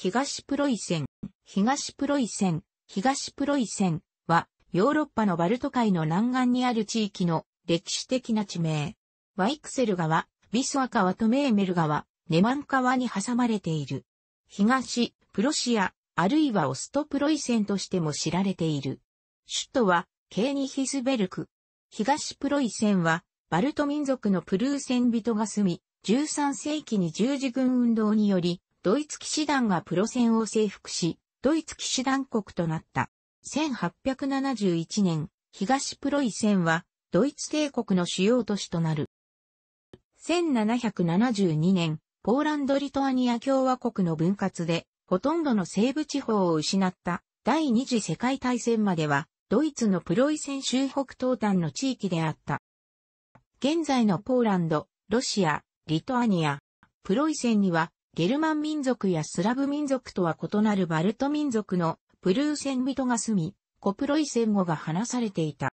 東プロイセン、東プロイセン、東プロイセンは、ヨーロッパのバルト海の南岸にある地域の歴史的な地名。ワイクセル川、ビスワ川とメーメル川、ネマン川に挟まれている。東、プロシア、あるいはオストプロイセンとしても知られている。首都は、ケーニヒスベルク。東プロイセンは、バルト民族のプルーセン人が住み、13世紀に十字軍運動により、ドイツ騎士団がプロ戦を征服し、ドイツ騎士団国となった。1871年、東プロイセンは、ドイツ帝国の主要都市となる。1772年、ポーランド・リトアニア共和国の分割で、ほとんどの西部地方を失った第二次世界大戦までは、ドイツのプロイセン州北東端の地域であった。現在のポーランド、ロシア、リトアニア、プロイセンにはゲルマン民族やスラブ民族とは異なるバルト民族のプルーセン人が住み、コプロイセン語が話されていた。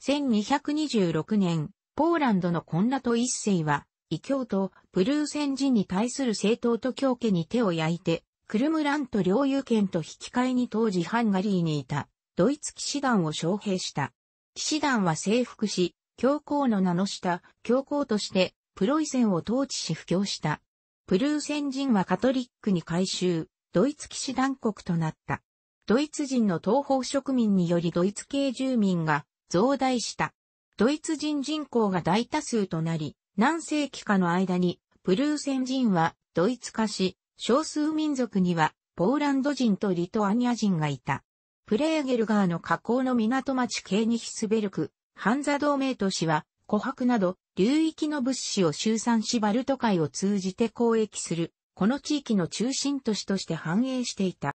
1226年、ポーランドのコンラト一世は、異教とプルーセン人に対する政党と教家に手を焼いて、クルムラント領有権と引き換えに当時ハンガリーにいた、ドイツ騎士団を招聘した。騎士団は征服し、教皇の名の下、教皇として、プロイセンを統治し布教した。プルーセン人はカトリックに改宗、ドイツ騎士団国となった。ドイツ人の東方植民によりドイツ系住民が増大した。ドイツ人人口が大多数となり、何世紀かの間に、プルーセン人はドイツ化し、少数民族にはポーランド人とリトアニア人がいた。プレーゲルガーの河口の港町ケーニヒスベルク、ハンザ同盟都市は、琥珀など流域の物資を集散しバルト海を通じて交易する、この地域の中心都市として繁栄していた。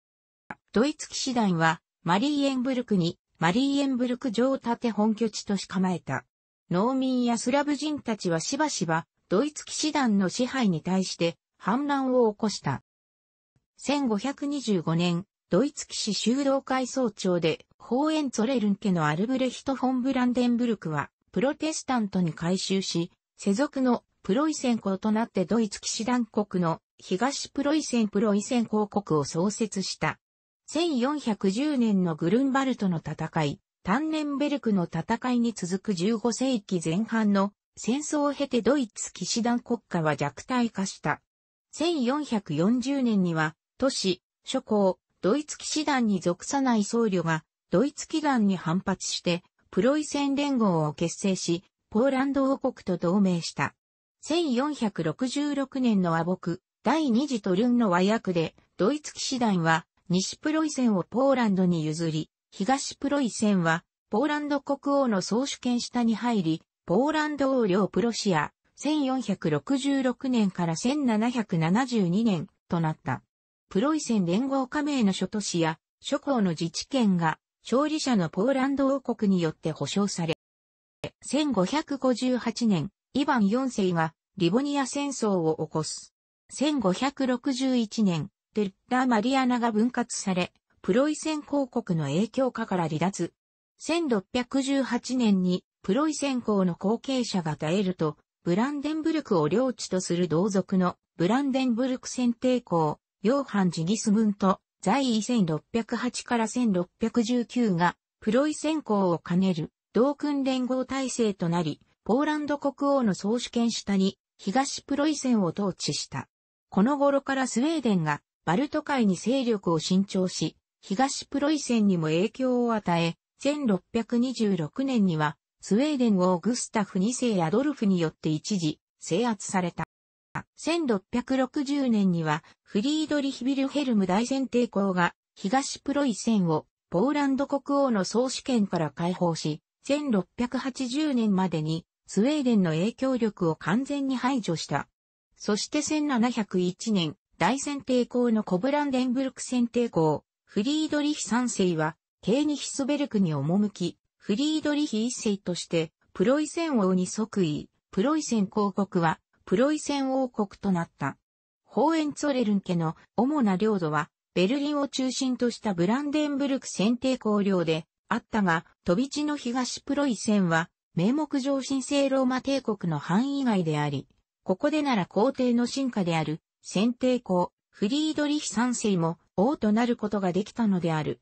ドイツ騎士団は、マリーエンブルクに、マリーエンブルク城を建て本拠地とし構えた。農民やスラブ人たちはしばしば、ドイツ騎士団の支配に対して反乱を起こした。1525年、ドイツ騎士修道会総長で、ホーエンツォレルン家のアルブレヒト・フォン・ブランデンブルクは、プロテスタントに改修し、世俗のプロイセン公となってドイツ騎士団国の東プロイセンプロイセン公国を創設した。1410年のグルンバルトの戦い、タンネンベルクの戦いに続く15世紀前半の戦争を経てドイツ騎士団国家は弱体化した。1440年には都市、諸侯、ドイツ騎士団に属さない僧侶がドイツ騎団に反発してプロイセン連合を結成し、ポーランド王国と同盟した。1466年の和睦、第二次トルンの和訳で、ドイツ騎士団は西プロイセンをポーランドに譲り、東プロイセンはポーランド国王の総主権下に入り、ポーランド王領プロシア、1466年から1772年となった。プロイセン連合加盟の諸都市や諸港の自治権が勝利者のポーランド王国によって保証され、1558年、イヴァン4世がリボニア戦争を起こす。1561年、デッラ・マリアナが分割され、プロイセン公国の影響下から離脱。1618年にプロイセン公の後継者が絶えると、ブランデンブルクを領地とする同族のブランデンブルク選定公、ヨーハン・ジギスムント、在位1608から1619が、プロイセン公を兼ねる、同訓連合体制となり、ポーランド国王の総主権下に、東プロイセンを統治した。この頃からスウェーデンが、バルト海に勢力を伸長し、東プロイセンにも影響を与え、1626年には、スウェーデン王グスタフ2世アドルフによって一時、制圧された。1660年にはフリードリヒ・ビルヘルム大戦帝公が東プロイセンをポーランド国王の総主権から解放し、1680年までにスウェーデンの影響力を完全に排除した。そして1701年、大戦帝公のコブランデンブルク戦帝公、フリードリヒ3世は、ケーニヒスベルクに赴き、フリードリヒ1世として、プロイセン王に即位、プロイセン公国は、プロイセン王国となった。ホーエンツォレルン家の主な領土は、ベルリンを中心としたブランデンブルク選定公領であったが、飛び地の東プロイセンは、名目上神聖ローマ帝国の範囲外であり、ここでなら皇帝の進化である、選定公、フリードリヒ三世も王となることができたのである。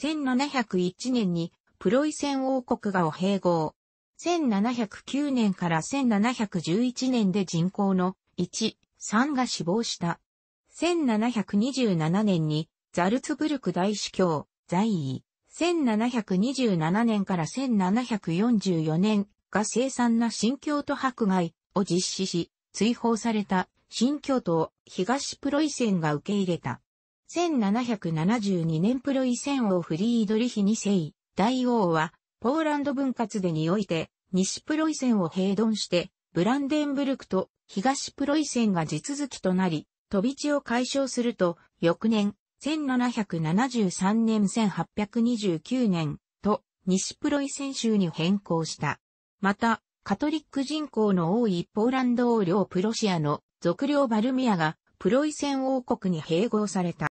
1701年にプロイセン王国がを併合。1709年から1711年で人口の1、3が死亡した。1727年にザルツブルク大司教在位。1727年から1744年が凄惨な新教徒迫害を実施し、追放された新教徒を東プロイセンが受け入れた。1772年プロイセン王フリードリヒ2世、大王はポーランド分割でにおいて、西プロイセンを併存して、ブランデンブルクと東プロイセンが地続きとなり、飛び地を解消すると、翌年、1773年1829年と、西プロイセン州に変更した。また、カトリック人口の多いポーランド王領プロシアの属領バルミアがプロイセン王国に併合された。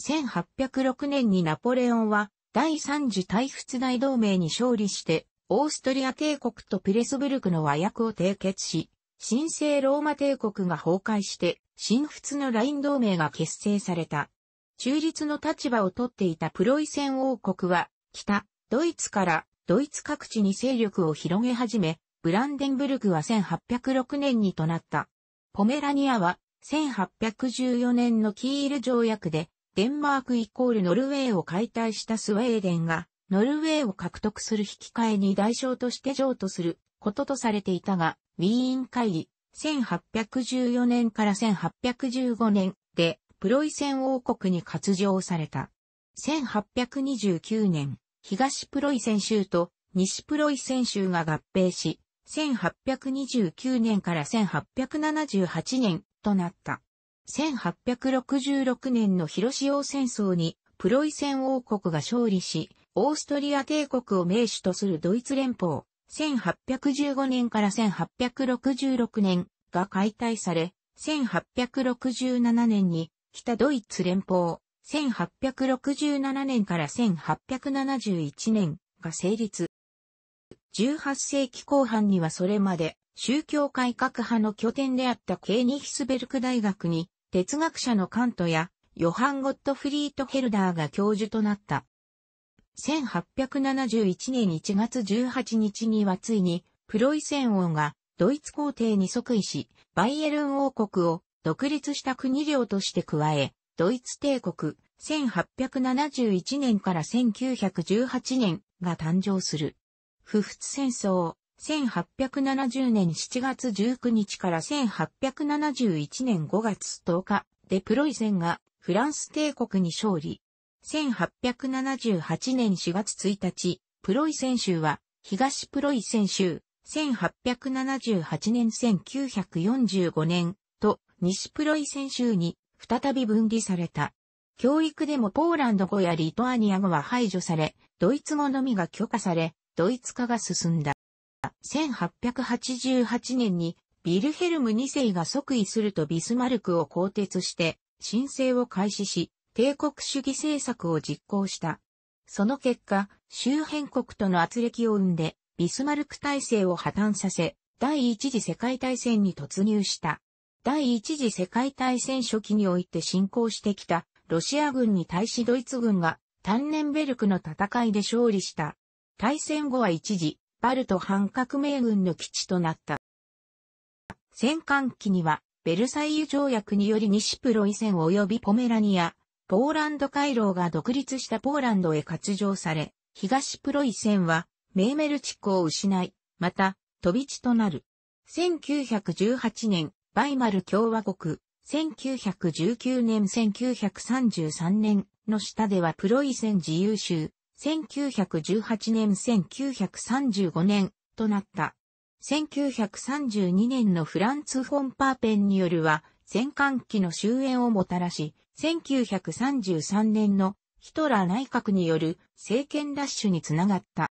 1806年にナポレオンは第三次大仏大同盟に勝利して、オーストリア帝国とプレスブルクの和訳を締結し、神聖ローマ帝国が崩壊して、新仏のライン同盟が結成された。中立の立場をとっていたプロイセン王国は、北、ドイツからドイツ各地に勢力を広げ始め、ブランデンブルクは1806年にとなった。ポメラニアは1814年のキール条約でデンマークイコールノルウェーを解体したスウェーデンが、ノルウェーを獲得する引き換えに代償として譲渡することとされていたが、ウィーン会議、1814年から1815年で、プロイセン王国に割譲された。1829年、東プロイセン州と西プロイセン州が合併し、1829年から1878年となった。1866年の広潮戦争にプロイセン王国が勝利し、オーストリア帝国を名手とするドイツ連邦、1815年から1866年が解体され、1867年に北ドイツ連邦、1867年から1871年が成立。18世紀後半にはそれまで宗教改革派の拠点であったケーニヒスベルク大学に哲学者のカントやヨハン・ゴットフリート・ヘルダーが教授となった。1871年1月18日にはついに、プロイセン王がドイツ皇帝に即位し、バイエルン王国を独立した国領として加え、ドイツ帝国、1871年から1918年が誕生する。不仏戦争、1870年7月19日から1871年5月10日でプロイセンがフランス帝国に勝利。1878年4月1日、プロイセン州は東プロイセン州、1878年1945年と西プロイセン州に再び分離された。教育でもポーランド語やリトアニア語は排除され、ドイツ語のみが許可され、ドイツ化が進んだ。1888年にビルヘルム2世が即位するとビスマルクを更迭して申請を開始し、帝国主義政策を実行した。その結果、周辺国との圧力を生んで、ビスマルク体制を破綻させ、第一次世界大戦に突入した。第一次世界大戦初期において進行してきたロシア軍に対しドイツ軍がタンネンベルクの戦いで勝利した。大戦後は一時バルト反革命軍の基地となった。戦艦機には、ベルサイユ条約により西プロイセン及びポメラニア、ポーランド回廊が独立したポーランドへ割譲され、東プロイセンは、メーメル地区を失い、また、飛び地となる。1918年、バイマル共和国、1919年1933年の下ではプロイセン自由州、1918年1935年となった。1932年のフランツ・フォン・パーペンによるは、戦艦機の終焉をもたらし、1933年のヒトラー内閣による政権ラッシュにつながった。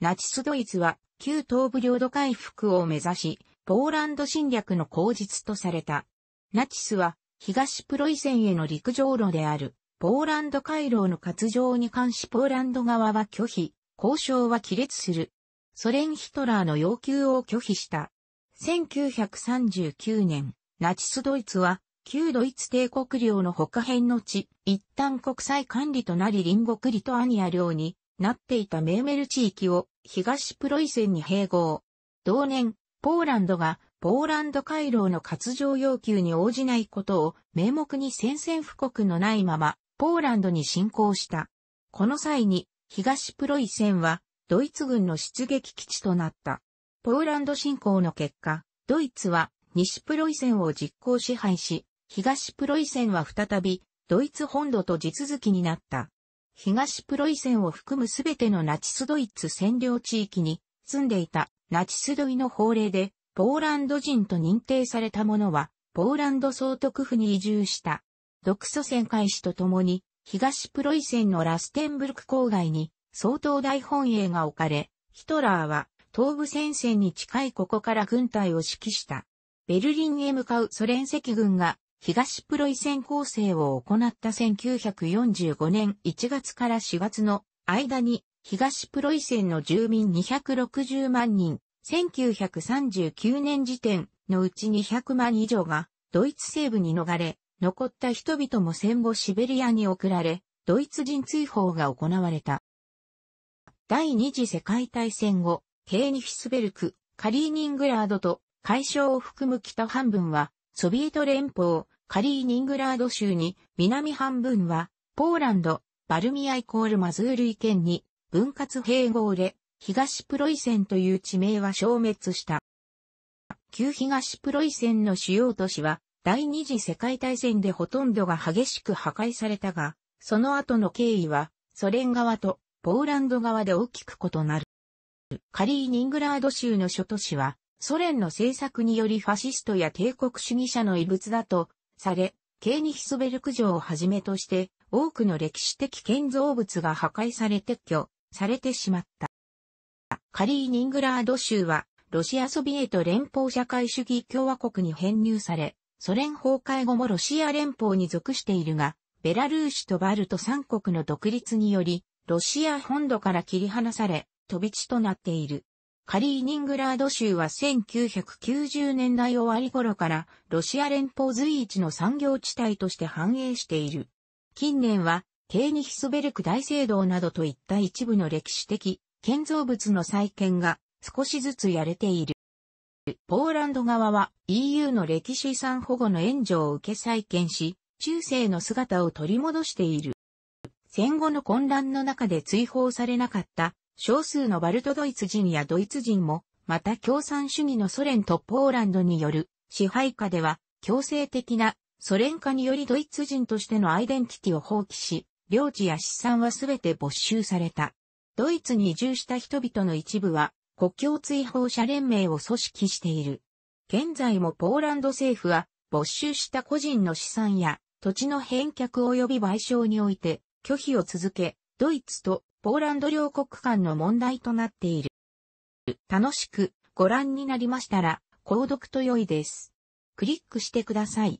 ナチスドイツは旧東部領土回復を目指し、ポーランド侵略の口実とされた。ナチスは東プロイセンへの陸上路であるポーランド回廊の活動に関しポーランド側は拒否、交渉は亀裂する。ソ連ヒトラーの要求を拒否した。1939年、ナチスドイツは、旧ドイツ帝国領の他辺の地、一旦国際管理となり隣国リトアニア領になっていたメーメル地域を東プロイセンに併合。同年、ポーランドがポーランド回廊の割譲要求に応じないことを名目に宣戦布告のないままポーランドに侵攻した。この際に、東プロイセンは、ドイツ軍の出撃基地となった。ポーランド侵攻の結果、ドイツは西プロイセンを実効支配し、東プロイセンは再びドイツ本土と地続きになった。東プロイセンを含むすべてのナチスドイツ占領地域に住んでいたナチスドイの法令でポーランド人と認定された者はポーランド総督府に移住した。独ソ戦開始とともに、東プロイセンのラステンブルク郊外に、相当大本営が置かれ、ヒトラーは、東部戦線に近いここから軍隊を指揮した。ベルリンへ向かうソ連赤軍が、東プロイセン攻勢を行った1945年1月から4月の間に、東プロイセンの住民260万人、1939年時点のうち200万以上が、ドイツ西部に逃れ、残った人々も戦後シベリアに送られ、ドイツ人追放が行われた。第二次世界大戦後、ケーニヒスベルク、カリーニングラードと海峡を含む北半分は、ソビエト連邦、カリーニングラード州に、南半分は、ポーランド、バルミアイコールマズール意見に、分割併合で、東プロイセンという地名は消滅した。旧東プロイセンの主要都市は、第二次世界大戦でほとんどが激しく破壊されたが、その後の経緯は、ソ連側とポーランド側で大きく異なる。カリーニングラード州の諸都市は、ソ連の政策によりファシストや帝国主義者の遺物だとされ、ケーニヒソベルク城をはじめとして多くの歴史的建造物が破壊され撤去されてしまった。カリーニングラード州はロシアソビエト連邦社会主義共和国に編入され、ソ連崩壊後もロシア連邦に属しているが、ベラルーシとバルト三国の独立により、ロシア本土から切り離され、飛び地となっている。カリーニングラード州は1990年代終わり頃からロシア連邦随一の産業地帯として繁栄している。近年は、ケーニヒスベルク大聖堂などといった一部の歴史的建造物の再建が少しずつやれている。ポーランド側は EU の歴史遺産保護の援助を受け再建し、中世の姿を取り戻している。戦後の混乱の中で追放されなかった少数のバルトドイツ人やドイツ人も、また共産主義のソ連とポーランドによる支配下では強制的なソ連化によりドイツ人としてのアイデンティティを放棄し、領地や資産はすべて没収された。ドイツに移住した人々の一部は国境追放者連盟を組織している。現在もポーランド政府は没収した個人の資産や土地の返却及び賠償において拒否を続け、ドイツとポーランド両国間の問題となっている。楽しくご覧になりましたら、購読と良いです。クリックしてください。